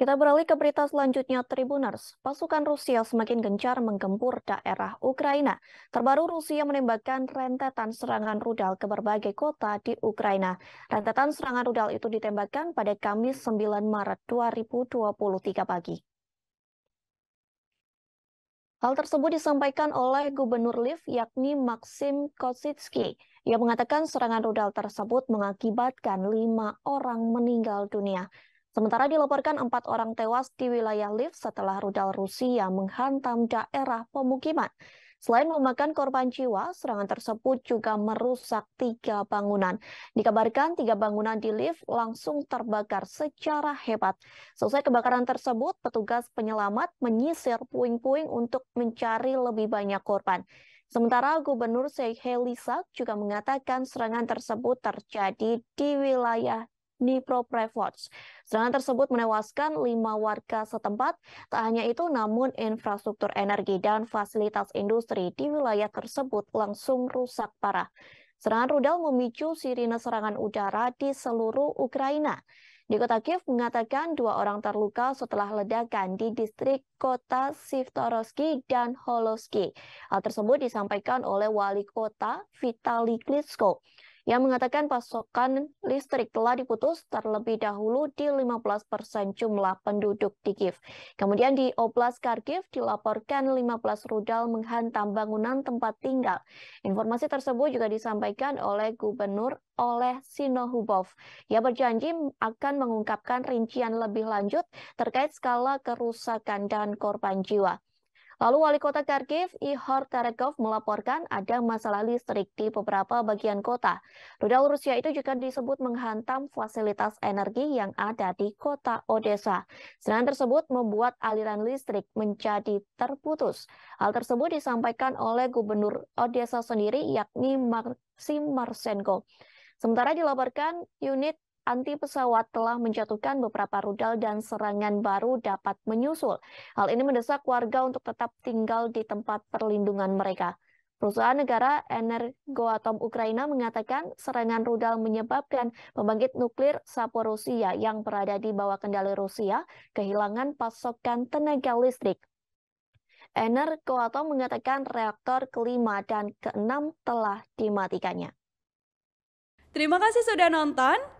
Kita beralih ke berita selanjutnya, Tribuners. Pasukan Rusia semakin gencar menggempur daerah Ukraina. Terbaru Rusia menembakkan rentetan serangan rudal ke berbagai kota di Ukraina. Rentetan serangan rudal itu ditembakkan pada Kamis 9 Maret 2023 pagi. Hal tersebut disampaikan oleh Gubernur Lviv yakni Maxim Kositsky. Ia mengatakan serangan rudal tersebut mengakibatkan lima orang meninggal dunia. Sementara dilaporkan empat orang tewas di wilayah Lviv setelah rudal Rusia menghantam daerah pemukiman. Selain memakan korban jiwa, serangan tersebut juga merusak tiga bangunan. Dikabarkan tiga bangunan di lift langsung terbakar secara hebat. Selesai kebakaran tersebut, petugas penyelamat menyisir puing-puing untuk mencari lebih banyak korban. Sementara Gubernur Sheikh Lisak juga mengatakan serangan tersebut terjadi di wilayah di Proprevlots. Serangan tersebut menewaskan lima warga setempat. Tak hanya itu, namun infrastruktur energi dan fasilitas industri di wilayah tersebut langsung rusak parah. Serangan rudal memicu sirine serangan udara di seluruh Ukraina. Di kota Kiev mengatakan dua orang terluka setelah ledakan di distrik kota Sivtorovsky dan Holovsky. Hal tersebut disampaikan oleh wali kota Vitali Klitschko yang mengatakan pasokan listrik telah diputus terlebih dahulu di 15% jumlah penduduk di Kiev. Kemudian di Oblast Kharkiv dilaporkan 15 rudal menghantam bangunan tempat tinggal. Informasi tersebut juga disampaikan oleh Gubernur oleh Sinohubov. Ia berjanji akan mengungkapkan rincian lebih lanjut terkait skala kerusakan dan korban jiwa. Lalu wali kota Kharkiv, Ihor Terekov melaporkan ada masalah listrik di beberapa bagian kota. Rudal Rusia itu juga disebut menghantam fasilitas energi yang ada di kota Odessa. Serangan tersebut membuat aliran listrik menjadi terputus. Hal tersebut disampaikan oleh gubernur Odessa sendiri yakni Maxim Marsenko. Sementara dilaporkan unit anti pesawat telah menjatuhkan beberapa rudal dan serangan baru dapat menyusul. Hal ini mendesak warga untuk tetap tinggal di tempat perlindungan mereka. Perusahaan negara Energoatom Ukraina mengatakan serangan rudal menyebabkan pembangkit nuklir Saporosia yang berada di bawah kendali Rusia kehilangan pasokan tenaga listrik. Energoatom mengatakan reaktor kelima dan keenam telah dimatikannya. Terima kasih sudah nonton.